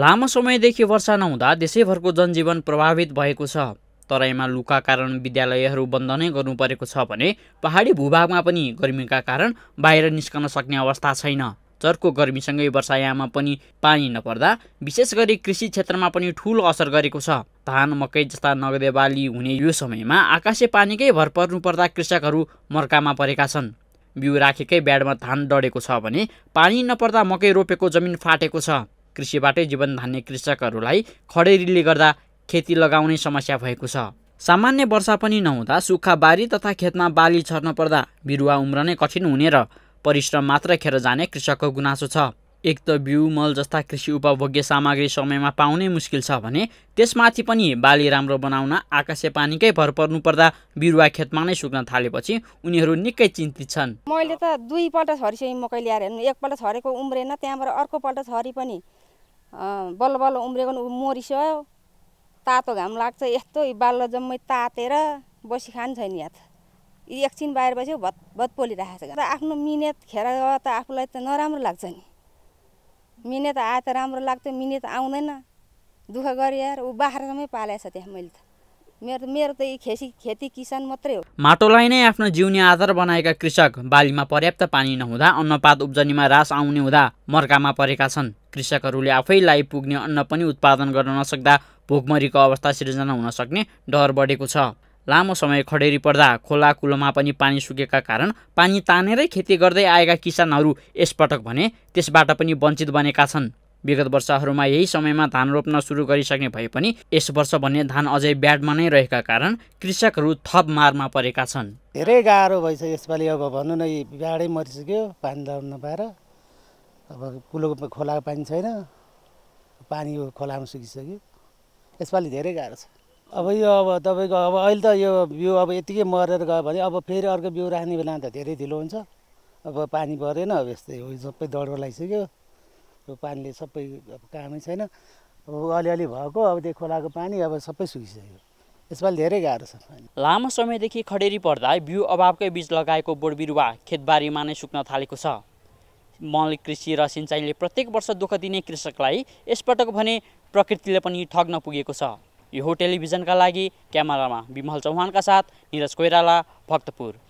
लामो समयदेखि वर्षा नहुँदा देशैभरको जनजीवन प्रभावित भएको छ तराईमा लुका कारण विद्यालयहरू बन्द नै गर्नु परेको छ भने पहाडी भूभागमा पनि गर्मीका कारण बाहिर निस्कन सक्ने अवस्था छैन चर्को गर्मीसँगै वर्षायामा पनि पानी नपर्दा विशेष गरी कृषि क्षेत्रमा पनि ठुलो असर गरेको छ धान मकै जस्ता नगदे बाली हुने यो समयमा आकाशे पानीकै भर पर्नुपर्दा कृषकहरू मर्कामा परेका छन् बिउ राखेकै ब्याडमा धान डढेको छ भने पानी नपर्दा मकै रोपेको जमिन फाटेको छ कृषिबाटै जीवन धान्ने कृषकहरूलाई खडेरीले गर्दा खेती लगाउने समस्या भएको छ सामान्य वर्षा पनि नहुँदा सुक्खा बारी तथा खेतमा बाली छर्न पर्दा बिरुवा उम्रनै कठिन हुने र परिश्रम मात्र खेर जाने कृषकको गुनासो छ एक त बिउ मल जस्ता कृषि उपभोग्य सामग्री समयमा पाउनै मुस्किल छ भने त्यसमाथि पनि बाली राम्रो बनाउन आकाशे पानीकै भर पर्नु पर्दा बिरुवा खेतमा नै सुक्न थालेपछि उनीहरू निकै चिन्तित छन् मैले त दुईपल्ट छरिसकेँ मकै ल्याएर हेर्नु एकपल्ट छरेको उम्रेन त्यहाँबाट अर्कोपल्ट छरी पनि बल्ल बल्ल उम्रेको मरिसक्यो तातो घाम लाग्छ यस्तो बाल्लो जम्मै तातेर बसी खान छैन याद एकछिन बाहिर बस्यो भत भत पोलिरहेको छ आफ्नो मिहिनेत खेर त आफूलाई त नराम्रो लाग्छ नि त आए त राम्रो लाग्थ्यो मिने त आउँदैन दुःख गरेँ यार ऊ बाख्रासम्मै पालेको छ त्यहाँ मैले त मेरो मेरो त यी खेसी खेती किसान मात्रै हो माटोलाई नै आफ्नो जिउने आधार बनाएका कृषक बालीमा पर्याप्त पानी नहुँदा अन्नपात उब्जनीमा रास आउने हुँदा मर्कामा परेका छन् कृषकहरूले आफैलाई पुग्ने अन्न पनि उत्पादन गर्न नसक्दा भोकमरीको अवस्था सिर्जना हुन सक्ने डर बढेको छ लामो समय खडेरी पर्दा खोला कुलोमा पनि पानी सुकेका कारण पानी तानेरै खेती गर्दै आएका किसानहरू यसपटक भने त्यसबाट पनि वञ्चित बनेका छन् विगत वर्षहरूमा यही समयमा धान रोप्न सुरु गरिसक्ने भए पनि यस वर्ष भन्ने धान अझै ब्याडमा नै रहेका कारण कृषकहरू थप मारमा परेका छन् धेरै गाह्रो भइसक्यो यसपालि अब भनौँ न ब्याडै मरिसक्यो पानी लाउन नपाएर अब कुलोको खोलाको पानी छैन पानी खोलामा सुकिसक्यो यसपालि धेरै गाह्रो छ अब यो अब तपाईँको अब अहिले त यो बिउ अब यतिकै मरेर गयो भने अब फेरि अर्को बिउ राख्ने बेला त धेरै ढिलो हुन्छ अब पानी परेन अब यस्तै हो सबै डढो लगाइसक्यो यो पानीले सबै अब कामै छैन अब अलिअलि भएको अब त्यो खोलाको पानी अब सबै सुकिसक्यो यसपालि धेरै गाह्रो छ लामो समयदेखि खडेरी पर्दा बिउ अभावकै बीच लगाएको बोट बिरुवा खेतबारीमा नै सुक्न थालेको छ मल कृषि र सिँचाइले प्रत्येक वर्ष दुःख दिने कृषकलाई यसपटक भने प्रकृतिले पनि ठग्न पुगेको छ यो टेलिभिजनका लागि क्यामेरामा विमल चौहानका साथ निरज कोइराला भक्तपुर